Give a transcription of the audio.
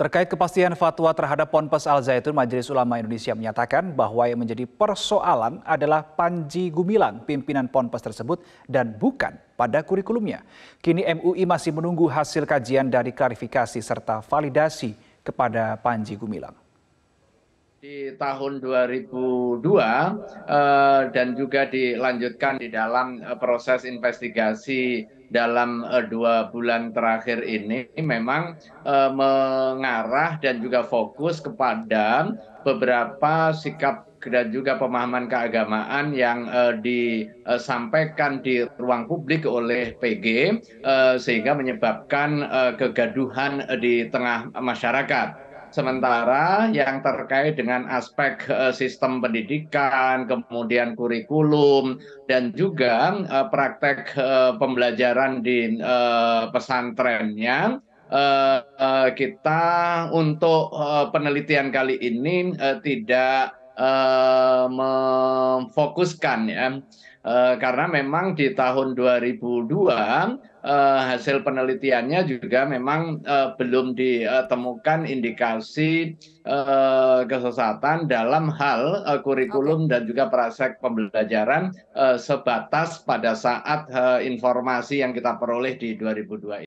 Terkait kepastian fatwa terhadap Ponpes Al Zaitun, Majelis Ulama Indonesia menyatakan bahwa yang menjadi persoalan adalah Panji Gumilang, pimpinan Ponpes tersebut, dan bukan pada kurikulumnya. Kini MUI masih menunggu hasil kajian dari klarifikasi serta validasi kepada Panji Gumilang di tahun 2002 eh, dan juga dilanjutkan di dalam eh, proses investigasi dalam eh, dua bulan terakhir ini memang mengarah dan juga fokus kepada beberapa sikap dan juga pemahaman keagamaan yang uh, disampaikan di ruang publik oleh PG uh, sehingga menyebabkan uh, kegaduhan di tengah masyarakat sementara yang terkait dengan aspek eh, sistem pendidikan, kemudian kurikulum, dan juga eh, praktek eh, pembelajaran di pesantrennya, kita untuk penelitian kali ini tidak me fokuskan ya. E, karena memang di tahun 2002 e, eh, hasil penelitiannya juga memang e, belum ditemukan indikasi e, kesesatan dalam hal e, kurikulum dan juga praktek pembelajaran e, sebatas pada saat e, informasi yang kita peroleh di 2002 ini.